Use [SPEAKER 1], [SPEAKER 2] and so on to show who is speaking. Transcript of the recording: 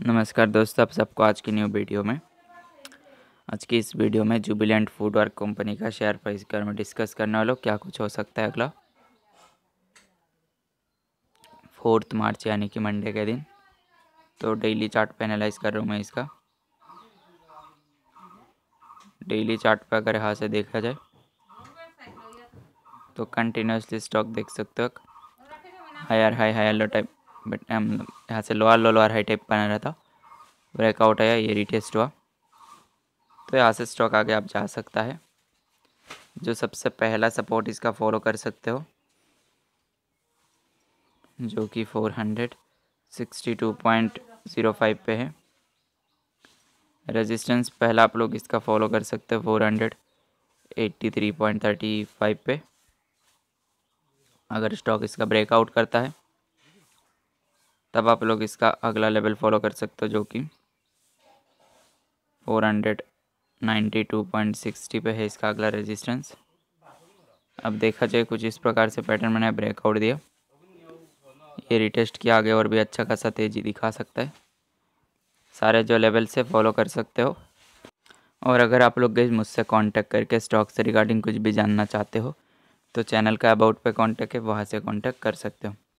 [SPEAKER 1] नमस्कार दोस्तों आप सबको आज की न्यू वीडियो में आज की इस वीडियो में जुबिलेंट फूड वर्क कंपनी का शेयर प्राइस के बारे में डिस्कस करने वालों क्या कुछ हो सकता है अगला फोर्थ मार्च यानी कि मंडे के दिन तो डेली चार्ट पे एनालाइज कर रहा हूँ मैं इसका डेली चार्ट पे अगर यहाँ से देखा जाए तो कंटिन्यूसली स्टॉक देख सकते हो higher high higher low type but यहाँ से lower low lower high type बना रहा था ब्रेकआउट आया ये रिटेस्ट हुआ तो यहाँ से स्टॉक आगे आप जा सकता है जो सबसे पहला सपोर्ट इसका फॉलो कर सकते हो जो कि four hundred sixty two point zero five पे है रेजिस्टेंस पहला आप लोग इसका फॉलो कर सकते हो four hundred eighty three point thirty five पे अगर स्टॉक इसका ब्रेकआउट करता है तब आप लोग इसका अगला लेवल फॉलो कर सकते हो जो कि four hundred ninety two point sixty पे है इसका अगला रेजिस्टेंस अब देखा जाए कुछ इस प्रकार से पैटर्न मैंने ब्रेकआउट दिया ये रिटेस्ट किया आगे और भी अच्छा खासा तेज़ी दिखा सकता है सारे जो लेवल से फॉलो कर सकते हो और अगर आप लोग गए मुझसे कांटेक्ट करके स्टॉक से रिगार्डिंग कुछ भी जानना चाहते हो तो चैनल का अबाउट पे कांटेक्ट है वहाँ से कांटेक्ट कर सकते हो